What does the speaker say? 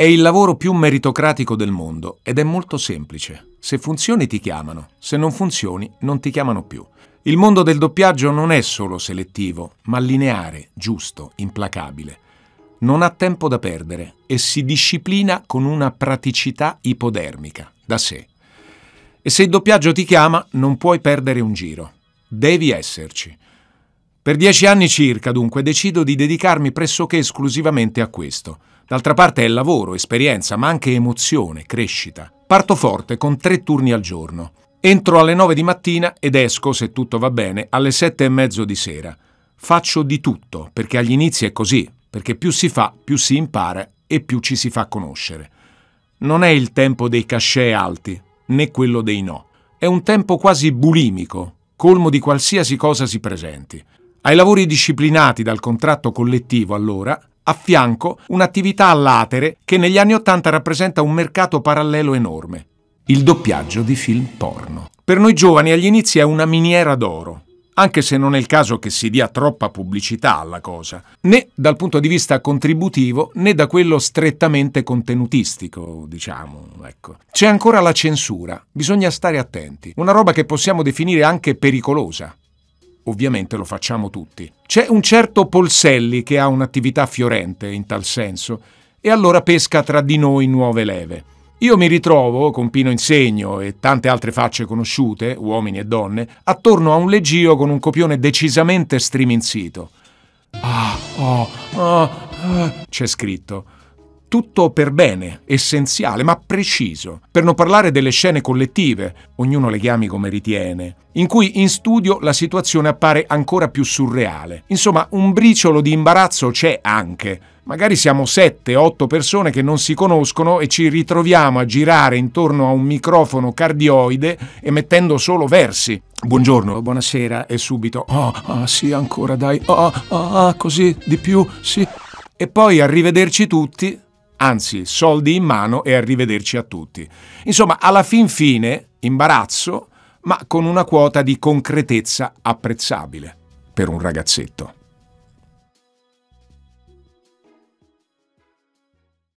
È il lavoro più meritocratico del mondo ed è molto semplice. Se funzioni ti chiamano, se non funzioni non ti chiamano più. Il mondo del doppiaggio non è solo selettivo, ma lineare, giusto, implacabile. Non ha tempo da perdere e si disciplina con una praticità ipodermica, da sé. E se il doppiaggio ti chiama, non puoi perdere un giro. Devi esserci. Per dieci anni circa, dunque, decido di dedicarmi pressoché esclusivamente a questo. D'altra parte è lavoro, esperienza, ma anche emozione, crescita. Parto forte con tre turni al giorno. Entro alle 9 di mattina ed esco, se tutto va bene, alle sette e mezzo di sera. Faccio di tutto, perché agli inizi è così, perché più si fa, più si impara e più ci si fa conoscere. Non è il tempo dei cachet alti, né quello dei no. È un tempo quasi bulimico, colmo di qualsiasi cosa si presenti. Ai lavori disciplinati dal contratto collettivo, allora, a fianco un'attività latere che negli anni Ottanta rappresenta un mercato parallelo enorme, il doppiaggio di film porno. Per noi giovani agli inizi è una miniera d'oro, anche se non è il caso che si dia troppa pubblicità alla cosa, né dal punto di vista contributivo né da quello strettamente contenutistico, diciamo. Ecco. C'è ancora la censura, bisogna stare attenti, una roba che possiamo definire anche pericolosa ovviamente lo facciamo tutti. C'è un certo Polselli che ha un'attività fiorente in tal senso e allora pesca tra di noi nuove leve. Io mi ritrovo, con Pino Insegno e tante altre facce conosciute, uomini e donne, attorno a un leggio con un copione decisamente striminzito. Ah, oh, ah, ah, c'è scritto tutto per bene, essenziale, ma preciso, per non parlare delle scene collettive, ognuno le chiami come ritiene, in cui in studio la situazione appare ancora più surreale. Insomma, un briciolo di imbarazzo c'è anche. Magari siamo sette, otto persone che non si conoscono e ci ritroviamo a girare intorno a un microfono cardioide emettendo solo versi. Buongiorno, buonasera e subito. Ah, oh, oh, sì, ancora dai. Ah, oh, ah, così, di più, sì. E poi arrivederci tutti anzi soldi in mano e arrivederci a tutti. Insomma, alla fin fine, imbarazzo, ma con una quota di concretezza apprezzabile per un ragazzetto.